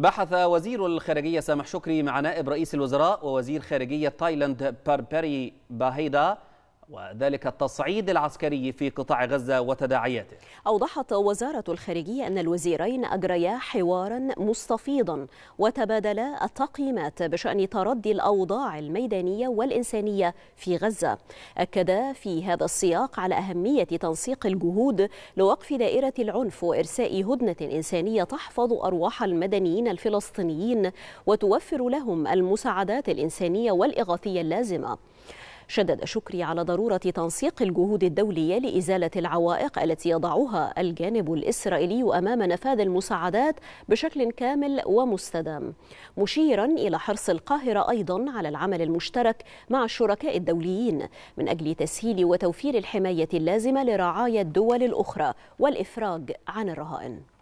بحث وزير الخارجية سامح شكري مع نائب رئيس الوزراء ووزير خارجية تايلاند باربري باهيدا وذلك التصعيد العسكري في قطاع غزة وتداعياته أوضحت وزارة الخارجية أن الوزيرين أجريا حوارا مستفيضا وتبادلا التقييمات بشأن تردي الأوضاع الميدانية والإنسانية في غزة أكدا في هذا السياق على أهمية تنسيق الجهود لوقف دائرة العنف وإرساء هدنة إنسانية تحفظ أرواح المدنيين الفلسطينيين وتوفر لهم المساعدات الإنسانية والإغاثية اللازمة شدد شكري على ضرورة تنسيق الجهود الدولية لإزالة العوائق التي يضعها الجانب الإسرائيلي أمام نفاذ المساعدات بشكل كامل ومستدام مشيرا إلى حرص القاهرة أيضا على العمل المشترك مع الشركاء الدوليين من أجل تسهيل وتوفير الحماية اللازمة لرعاية الدول الأخرى والإفراج عن الرهائن